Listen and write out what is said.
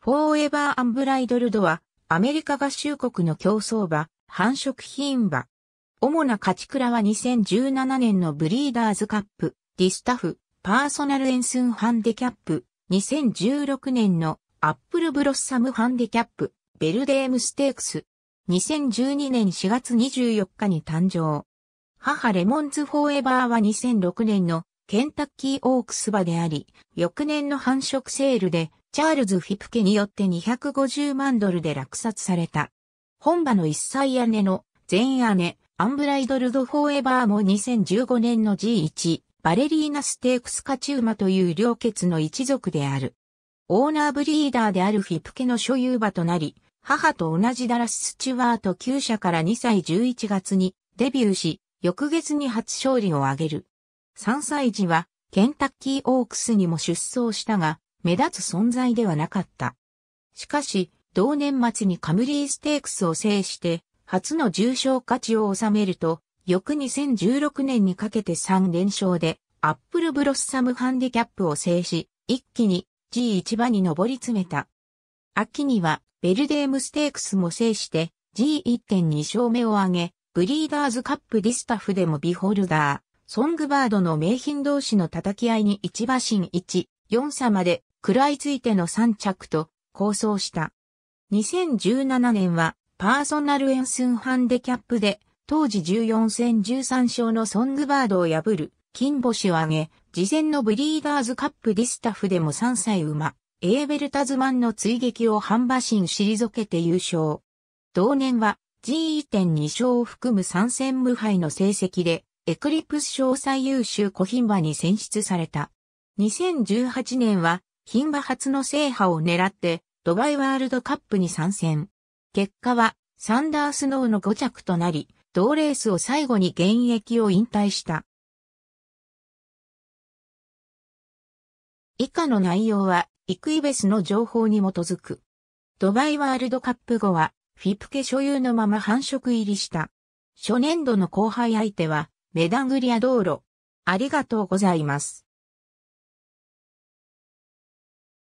フォーエバーアンブライドルドは、アメリカ合衆国の競争馬、繁殖品馬。主な勝ち倉は2017年のブリーダーズカップ、ディスタフ、パーソナルエンスンハンデキャップ、2016年のアップルブロッサムハンデキャップ、ベルデームステークス。2012年4月24日に誕生。母レモンズフォーエバーは2006年のケンタッキーオークス馬であり、翌年の繁殖セールでチャールズ・フィプケによって250万ドルで落札された。本場の一歳姉の前姉、アンブライドルド・フォーエバーも2015年の G1、バレリーナステークスカチューマという両血の一族である。オーナーブリーダーであるフィプケの所有馬となり、母と同じダラス・スチュワート旧社から2歳11月にデビューし、翌月に初勝利を挙げる。3歳児はケンタッキーオークスにも出走したが、目立つ存在ではなかった。しかし、同年末にカムリーステークスを制して、初の重賞価値を収めると、翌2016年にかけて3連勝で、アップルブロッサムハンディキャップを制し、一気に G1 馬に上り詰めた。秋には、ベルデームステークスも制して、G1.2 勝目を挙げ、ブリーダーズカップディスタフでもビホルダー、ソングバードの名品同士の叩き合いに1馬身1、4差まで食らいついての3着と構想した。2017年はパーソナルエンスンハンデキャップで当時14戦13勝のソングバードを破る金星を挙げ、事前のブリーダーズカップディスタフでも3歳馬、エーベルタズマンの追撃を半馬身退けて優勝。同年は G1.2 勝を含む3戦無敗の成績で、エクリプス賞最優秀小牝馬に選出された。2018年は牝馬初の制覇を狙って、ドバイワールドカップに参戦。結果は、サンダースノーの5着となり、同レースを最後に現役を引退した。以下の内容は、イクイベスの情報に基づく。ドバイワールドカップ後は、フィプケ所有のまま繁殖入りした。初年度の後輩相手は、メダングリア道路。ありがとうございます。